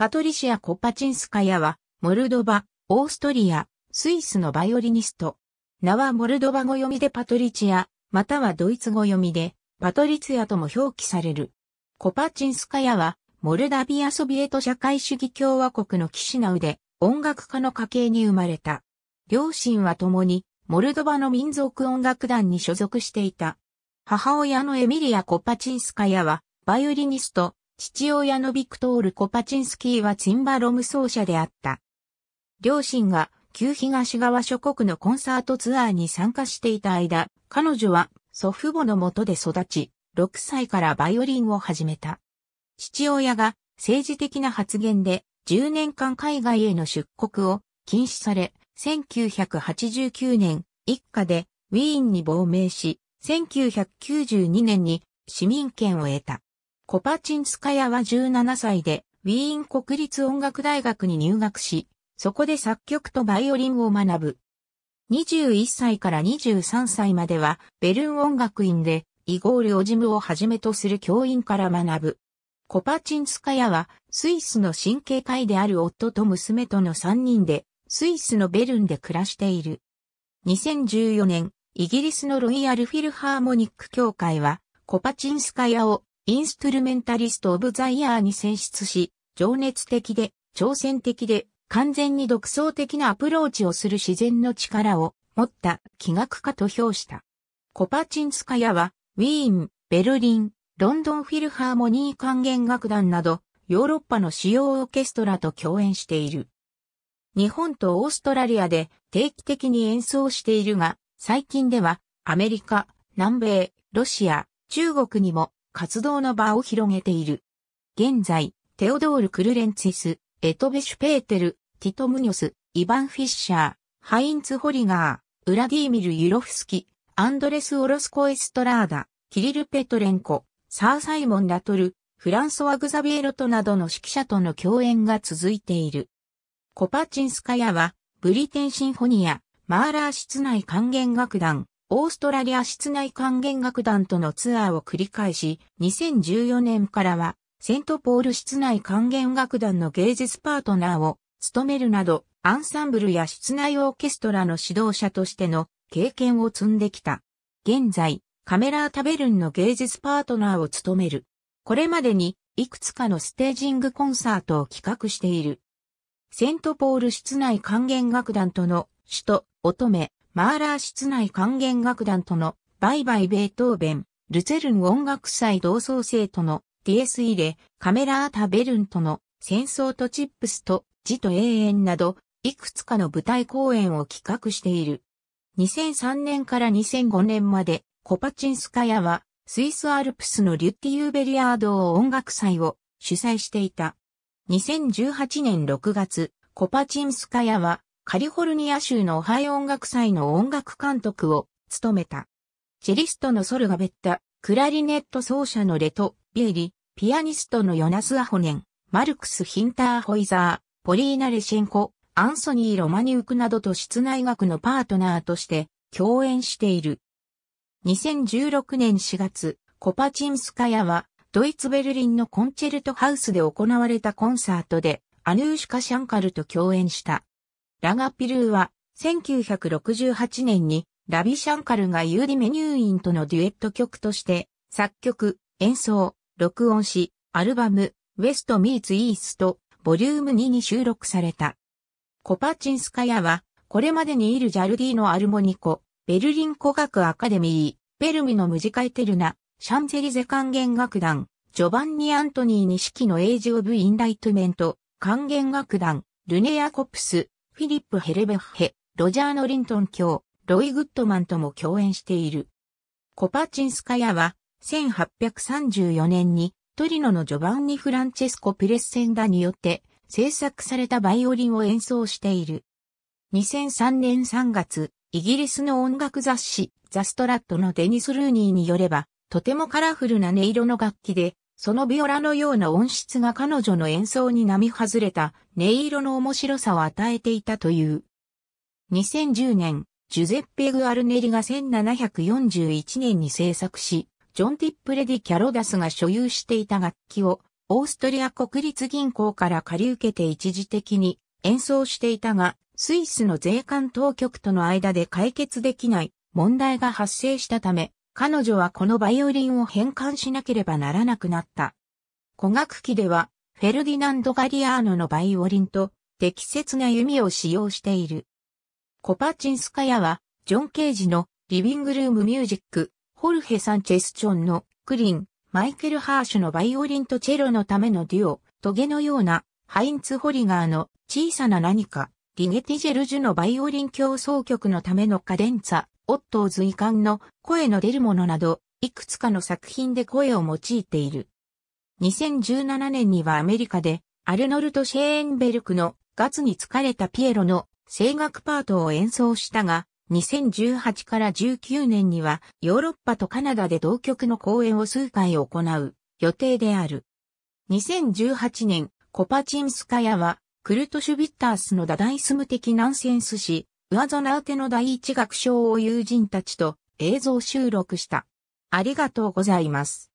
パトリシア・コパチンスカヤは、モルドバ、オーストリア、スイスのバイオリニスト。名はモルドバ語読みでパトリチア、またはドイツ語読みで、パトリツヤとも表記される。コパチンスカヤは、モルダビアソビエト社会主義共和国のキシナウで、音楽家の家系に生まれた。両親は共に、モルドバの民族音楽団に所属していた。母親のエミリア・コパチンスカヤは、バイオリニスト、父親のビクトール・コパチンスキーはツンバロム奏者であった。両親が旧東側諸国のコンサートツアーに参加していた間、彼女は祖父母のもとで育ち、6歳からバイオリンを始めた。父親が政治的な発言で10年間海外への出国を禁止され、1989年一家でウィーンに亡命し、1992年に市民権を得た。コパチンスカヤは17歳で、ウィーン国立音楽大学に入学し、そこで作曲とバイオリンを学ぶ。21歳から23歳までは、ベルン音楽院で、イゴール・オジムをはじめとする教員から学ぶ。コパチンスカヤは、スイスの神経科医である夫と娘との3人で、スイスのベルンで暮らしている。2014年、イギリスのロイヤル・フィルハーモニック協会は、コパチンスカヤをインストゥルメンタリスト・オブ・ザ・イヤーに選出し、情熱的で、挑戦的で、完全に独創的なアプローチをする自然の力を持った器楽家と評した。コパチンスカヤは、ウィーン、ベルリン、ロンドンフィルハーモニー管弦楽団など、ヨーロッパの主要オーケストラと共演している。日本とオーストラリアで定期的に演奏しているが、最近ではアメリカ、南米、ロシア、中国にも活動の場を広げている。現在、テオドール・クルレンツィス、エトベシュ・ペーテル、ティト・ムニョス、イヴァン・フィッシャー、ハインツ・ホリガー、ウラディーミル・ユロフスキ、アンドレス・オロスコ・エストラーダ、キリル・ペトレンコ、サー・サイモン・ラトル、フランソワ・グザビエロトなどの指揮者との共演が続いている。コパチンスカヤは、ブリテン・シンフォニア、マーラー室内管弦楽団、オーストラリア室内管弦楽団とのツアーを繰り返し、2014年からは、セントポール室内管弦楽団の芸術パートナーを務めるなど、アンサンブルや室内オーケストラの指導者としての経験を積んできた。現在、カメラータベルンの芸術パートナーを務める。これまでに、いくつかのステージングコンサートを企画している。セントポール室内管弦楽団との首都、乙女、マーラー室内管弦楽団とのバイバイベートーベン、ルツェルン音楽祭同窓生とのディエスイレ、カメラータベルンとの戦争とチップスとジと永遠など、いくつかの舞台公演を企画している。2003年から2005年まで、コパチンスカヤは、スイスアルプスのリュッティ・ユーベリアード音楽祭を主催していた。2018年6月、コパチンスカヤは、カリフォルニア州のオハイ音楽祭の音楽監督を務めた。チェリストのソルガベッタ、クラリネット奏者のレト、ビーリ、ピアニストのヨナス・アホネン、マルクス・ヒンターホイザー、ポリーナ・レシェンコ、アンソニー・ロマニュークなどと室内楽のパートナーとして共演している。2016年4月、コパチンスカヤは、ドイツベルリンのコンチェルトハウスで行われたコンサートで、アヌーシュカ・シャンカルと共演した。ラガピルーは、1968年に、ラビシャンカルがユーディメニューインとのデュエット曲として、作曲、演奏、録音し、アルバム、ウェスト・ミーツ・イースト、ボリューム2に収録された。コパチンスカヤは、これまでにいるジャルディのアルモニコ、ベルリン古学アカデミー、ベルミのムジカエテルナ、シャンゼリゼ管弦楽団、ジョバンニ・アントニー・ニシキのエイジ・オブ・インライトメント、管弦楽団、ルネア・コプス、フィリップ・ヘレベッヘ、ロジャー・ノリントン卿、ロイ・グッドマンとも共演している。コパチンスカヤは、1834年に、トリノのジョバンニ・フランチェスコ・ピレッセンダによって制作されたバイオリンを演奏している。2003年3月、イギリスの音楽雑誌ザ・ストラットのデニス・ルーニーによれば、とてもカラフルな音色の楽器で、そのビオラのような音質が彼女の演奏に並外れた音色の面白さを与えていたという。2010年、ジュゼッペ・グアルネリが1741年に制作し、ジョン・ティップレディ・キャロダスが所有していた楽器をオーストリア国立銀行から借り受けて一時的に演奏していたが、スイスの税関当局との間で解決できない問題が発生したため、彼女はこのバイオリンを返還しなければならなくなった。古楽器では、フェルディナンド・ガリアーノのバイオリンと適切な弓を使用している。コパチンスカヤは、ジョン・ケージのリビングルーム・ミュージック、ホルヘ・サンチェス・チョンのクリン、マイケル・ハーシュのバイオリンとチェロのためのデュオ、トゲのようなハインツ・ホリガーの小さな何か、リゲティジェルジュのバイオリン競争曲のためのカデンツァ、オットーズ遺憾の声の出るものなど、いくつかの作品で声を用いている。2017年にはアメリカで、アルノルト・シェーンベルクのガツに疲れたピエロの声楽パートを演奏したが、2018から19年にはヨーロッパとカナダで同曲の公演を数回行う予定である。2018年、コパチンスカヤは、クルトシュビッタースのダダイスム的ナンセンス誌、上園宛ての第一楽章を友人たちと映像収録した。ありがとうございます。